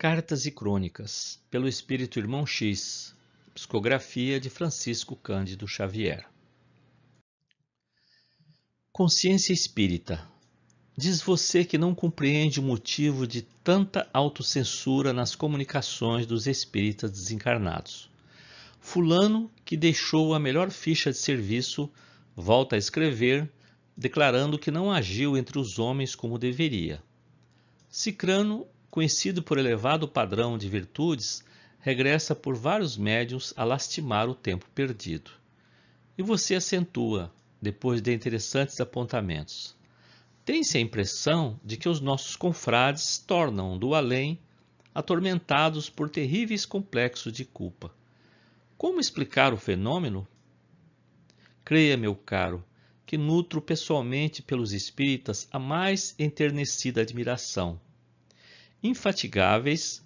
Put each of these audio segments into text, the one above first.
Cartas e Crônicas, pelo Espírito Irmão X, psicografia de Francisco Cândido Xavier. Consciência espírita. Diz você que não compreende o motivo de tanta autocensura nas comunicações dos espíritas desencarnados. Fulano, que deixou a melhor ficha de serviço, volta a escrever, declarando que não agiu entre os homens como deveria. Cicrano conhecido por elevado padrão de virtudes, regressa por vários médiuns a lastimar o tempo perdido. E você acentua, depois de interessantes apontamentos. Tem-se a impressão de que os nossos confrades tornam do além atormentados por terríveis complexos de culpa. Como explicar o fenômeno? Creia, meu caro, que nutro pessoalmente pelos espíritas a mais enternecida admiração infatigáveis,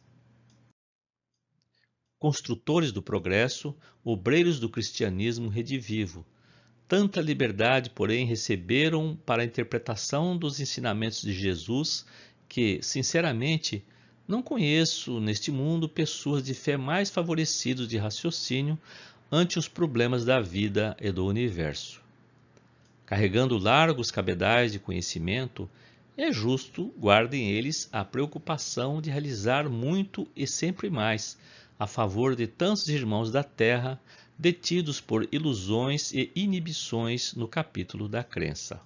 construtores do progresso, obreiros do cristianismo redivivo. Tanta liberdade, porém, receberam para a interpretação dos ensinamentos de Jesus que, sinceramente, não conheço neste mundo pessoas de fé mais favorecidas de raciocínio ante os problemas da vida e do universo. Carregando largos cabedais de conhecimento, é justo, guardem eles, a preocupação de realizar muito e sempre mais a favor de tantos irmãos da terra detidos por ilusões e inibições no capítulo da crença.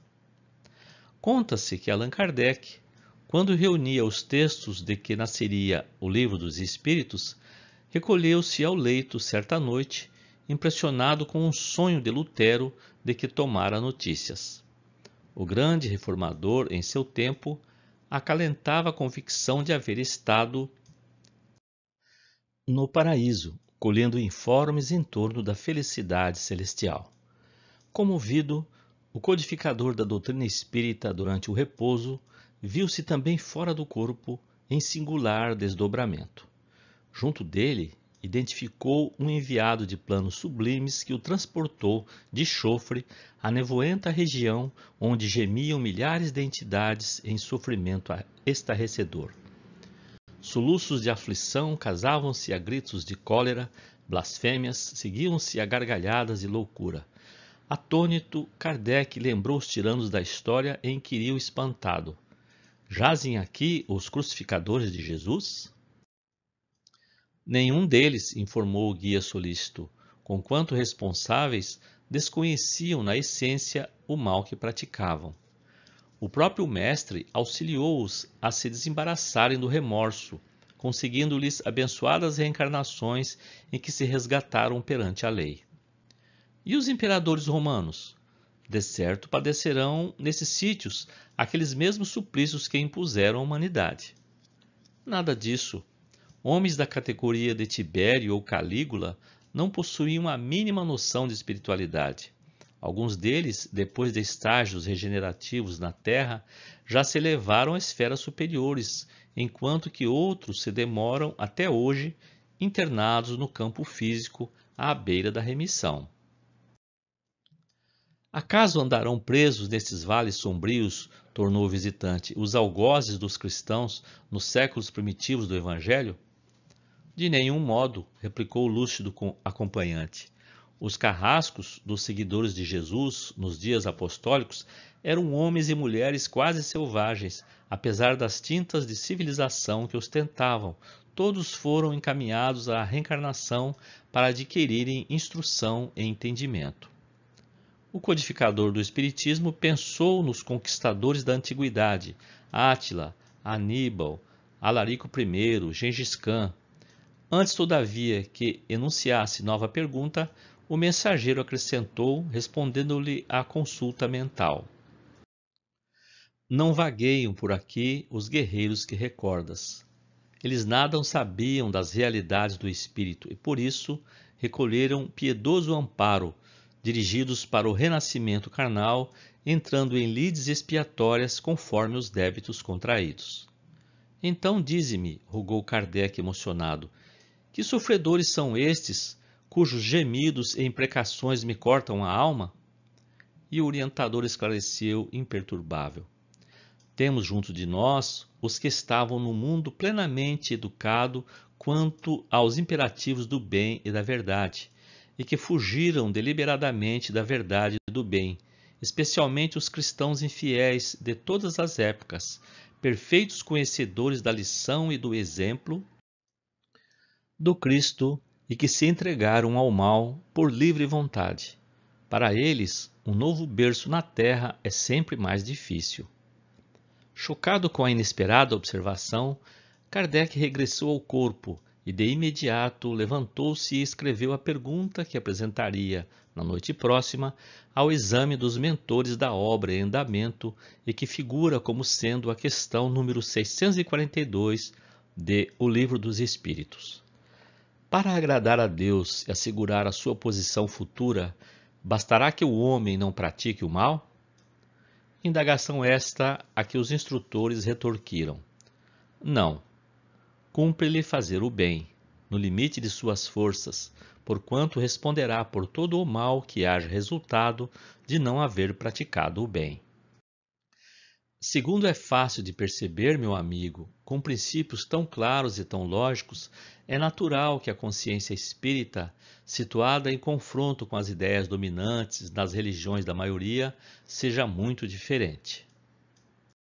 Conta-se que Allan Kardec, quando reunia os textos de que nasceria o Livro dos Espíritos, recolheu-se ao leito certa noite, impressionado com um sonho de Lutero de que tomara notícias o grande reformador, em seu tempo, acalentava a convicção de haver estado no paraíso, colhendo informes em torno da felicidade celestial. Comovido, o codificador da doutrina espírita durante o repouso viu-se também fora do corpo em singular desdobramento. Junto dele identificou um enviado de planos sublimes que o transportou de chofre à nevoenta região onde gemiam milhares de entidades em sofrimento estarrecedor. Soluços de aflição casavam-se a gritos de cólera, blasfêmias seguiam-se a gargalhadas e loucura. Atônito, Kardec lembrou os tiranos da história e inquiriu espantado: Jazem aqui os crucificadores de Jesus? Nenhum deles informou o guia solícito, conquanto responsáveis desconheciam na essência o mal que praticavam. O próprio mestre auxiliou-os a se desembaraçarem do remorso, conseguindo-lhes abençoadas reencarnações em que se resgataram perante a lei. E os imperadores romanos? De certo padecerão nesses sítios aqueles mesmos suplícios que impuseram à humanidade. Nada disso Homens da categoria de Tibério ou Calígula não possuíam a mínima noção de espiritualidade. Alguns deles, depois de estágios regenerativos na Terra, já se elevaram a esferas superiores, enquanto que outros se demoram até hoje internados no campo físico à beira da remissão. Acaso andarão presos nestes vales sombrios, tornou o visitante, os algozes dos cristãos nos séculos primitivos do Evangelho? De nenhum modo, replicou o lúcido acompanhante. Os carrascos dos seguidores de Jesus nos dias apostólicos eram homens e mulheres quase selvagens, apesar das tintas de civilização que ostentavam. Todos foram encaminhados à reencarnação para adquirirem instrução e entendimento. O codificador do Espiritismo pensou nos conquistadores da antiguidade: Átila, Aníbal, Alarico I, Gengis Khan, Antes, todavia, que enunciasse nova pergunta, o mensageiro acrescentou, respondendo-lhe à consulta mental: Não vagueiam por aqui os guerreiros que recordas. Eles nada sabiam das realidades do espírito e, por isso, recolheram piedoso amparo, dirigidos para o renascimento carnal, entrando em lides expiatórias conforme os débitos contraídos. Então dize-me, rogou Kardec emocionado, que sofredores são estes, cujos gemidos e imprecações me cortam a alma? E o orientador esclareceu imperturbável. Temos junto de nós os que estavam no mundo plenamente educado quanto aos imperativos do bem e da verdade, e que fugiram deliberadamente da verdade e do bem, especialmente os cristãos infiéis de todas as épocas, perfeitos conhecedores da lição e do exemplo do Cristo e que se entregaram ao mal por livre vontade. Para eles, um novo berço na terra é sempre mais difícil. Chocado com a inesperada observação, Kardec regressou ao corpo e de imediato levantou-se e escreveu a pergunta que apresentaria, na noite próxima, ao exame dos mentores da obra em andamento e que figura como sendo a questão número 642 de O Livro dos Espíritos. Para agradar a Deus e assegurar a sua posição futura, bastará que o homem não pratique o mal? Indagação esta a que os instrutores retorquiram. Não. Cumpre-lhe fazer o bem, no limite de suas forças, porquanto responderá por todo o mal que haja resultado de não haver praticado o bem. Segundo é fácil de perceber, meu amigo, com princípios tão claros e tão lógicos, é natural que a consciência espírita, situada em confronto com as ideias dominantes das religiões da maioria, seja muito diferente.